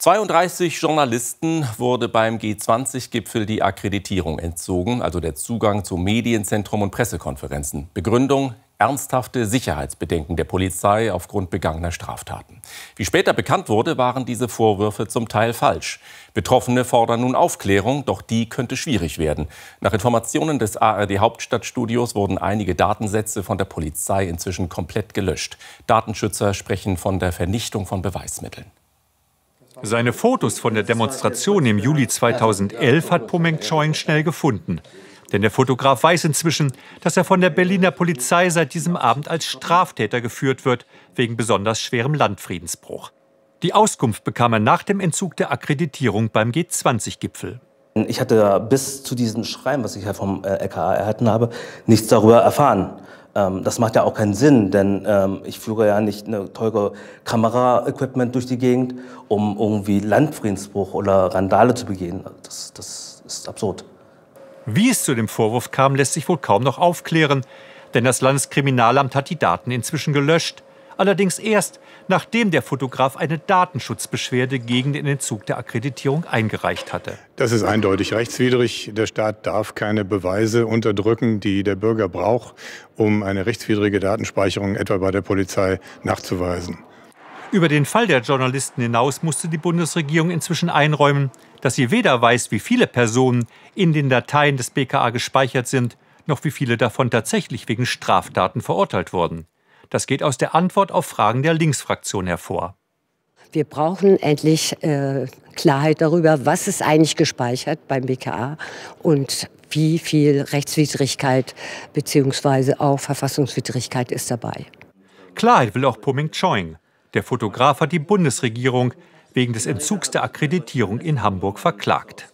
32 Journalisten wurde beim G20-Gipfel die Akkreditierung entzogen, also der Zugang zu Medienzentrum und Pressekonferenzen. Begründung ernsthafte Sicherheitsbedenken der Polizei aufgrund begangener Straftaten. Wie später bekannt wurde, waren diese Vorwürfe zum Teil falsch. Betroffene fordern nun Aufklärung, doch die könnte schwierig werden. Nach Informationen des ARD Hauptstadtstudios wurden einige Datensätze von der Polizei inzwischen komplett gelöscht. Datenschützer sprechen von der Vernichtung von Beweismitteln. Seine Fotos von der Demonstration im Juli 2011 hat Pomeng Choin schnell gefunden. Denn der Fotograf weiß inzwischen, dass er von der Berliner Polizei seit diesem Abend als Straftäter geführt wird, wegen besonders schwerem Landfriedensbruch. Die Auskunft bekam er nach dem Entzug der Akkreditierung beim G20-Gipfel. Ich hatte bis zu diesem Schreiben, was ich ja halt vom äh, LKA erhalten habe, nichts darüber erfahren. Ähm, das macht ja auch keinen Sinn, denn ähm, ich führe ja nicht eine teure Kameraequipment durch die Gegend, um irgendwie Landfriedensbruch oder Randale zu begehen. Das, das ist absurd. Wie es zu dem Vorwurf kam, lässt sich wohl kaum noch aufklären, denn das Landeskriminalamt hat die Daten inzwischen gelöscht allerdings erst, nachdem der Fotograf eine Datenschutzbeschwerde gegen den Entzug der Akkreditierung eingereicht hatte. Das ist eindeutig rechtswidrig. Der Staat darf keine Beweise unterdrücken, die der Bürger braucht, um eine rechtswidrige Datenspeicherung etwa bei der Polizei nachzuweisen. Über den Fall der Journalisten hinaus musste die Bundesregierung inzwischen einräumen, dass sie weder weiß, wie viele Personen in den Dateien des BKA gespeichert sind, noch wie viele davon tatsächlich wegen Straftaten verurteilt wurden. Das geht aus der Antwort auf Fragen der Linksfraktion hervor. Wir brauchen endlich äh, Klarheit darüber, was ist eigentlich gespeichert beim BKA und wie viel Rechtswidrigkeit bzw. auch Verfassungswidrigkeit ist dabei. Klarheit will auch Puming Choing. Der Fotograf hat die Bundesregierung wegen des Entzugs der Akkreditierung in Hamburg verklagt.